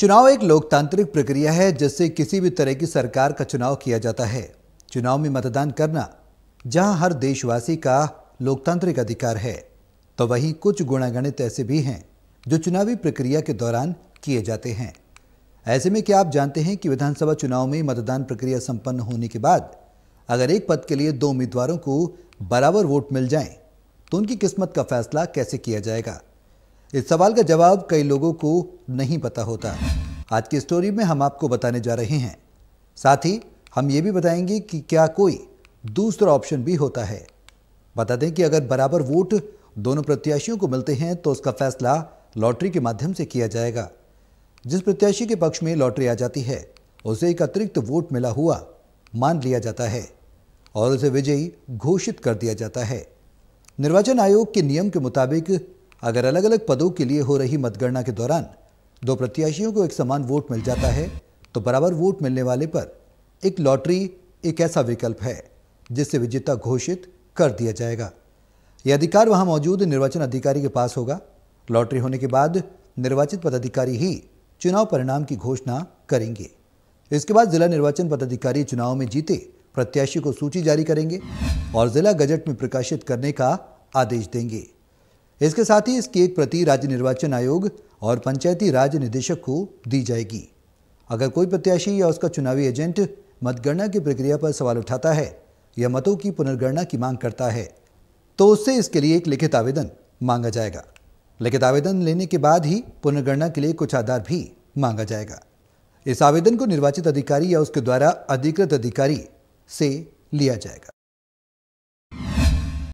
चुनाव एक लोकतांत्रिक प्रक्रिया है जिससे किसी भी तरह की सरकार का चुनाव किया जाता है चुनाव में मतदान करना जहां हर देशवासी का लोकतांत्रिक अधिकार है तो वहीं कुछ गुणागणित ऐसे भी हैं जो चुनावी प्रक्रिया के दौरान किए जाते हैं ऐसे में क्या आप जानते हैं कि विधानसभा चुनाव में मतदान प्रक्रिया संपन्न होने के बाद अगर एक पद के लिए दो उम्मीदवारों को बराबर वोट मिल जाए तो उनकी किस्मत का फैसला कैसे किया जाएगा इस सवाल का जवाब कई लोगों को नहीं पता होता आज की स्टोरी में हम आपको बताने जा रहे हैं साथ ही हम ये भी बताएंगे कि क्या कोई दूसरा ऑप्शन भी होता है बता दें कि अगर बराबर वोट दोनों प्रत्याशियों को मिलते हैं तो उसका फैसला लॉटरी के माध्यम से किया जाएगा जिस प्रत्याशी के पक्ष में लॉटरी आ जाती है उसे एक अतिरिक्त वोट मिला हुआ मान लिया जाता है और उसे विजयी घोषित कर दिया जाता है निर्वाचन आयोग के नियम के मुताबिक अगर अलग अलग पदों के लिए हो रही मतगणना के दौरान दो प्रत्याशियों को एक समान वोट मिल जाता है तो बराबर वोट मिलने वाले पर एक लॉटरी एक ऐसा विकल्प है जिससे विजेता घोषित कर दिया जाएगा यह अधिकार वहां मौजूद निर्वाचन अधिकारी के पास होगा लॉटरी होने के बाद निर्वाचित पदाधिकारी ही चुनाव परिणाम की घोषणा करेंगे इसके बाद जिला निर्वाचन पदाधिकारी चुनाव में जीते प्रत्याशी को सूची जारी करेंगे और जिला गजट में प्रकाशित करने का आदेश देंगे इसके साथ ही इसकी एक प्रति राज्य निर्वाचन आयोग और पंचायती राज निदेशक को दी जाएगी अगर कोई प्रत्याशी या उसका चुनावी एजेंट मतगणना की प्रक्रिया पर सवाल उठाता है या मतों की पुनर्गणना की मांग करता है तो उससे इसके लिए एक लिखित आवेदन मांगा जाएगा लिखित आवेदन लेने के बाद ही पुनर्गणना के लिए कुछ आधार भी मांगा जाएगा इस आवेदन को निर्वाचित अधिकारी या उसके द्वारा अधिकृत अधिकारी से लिया जाएगा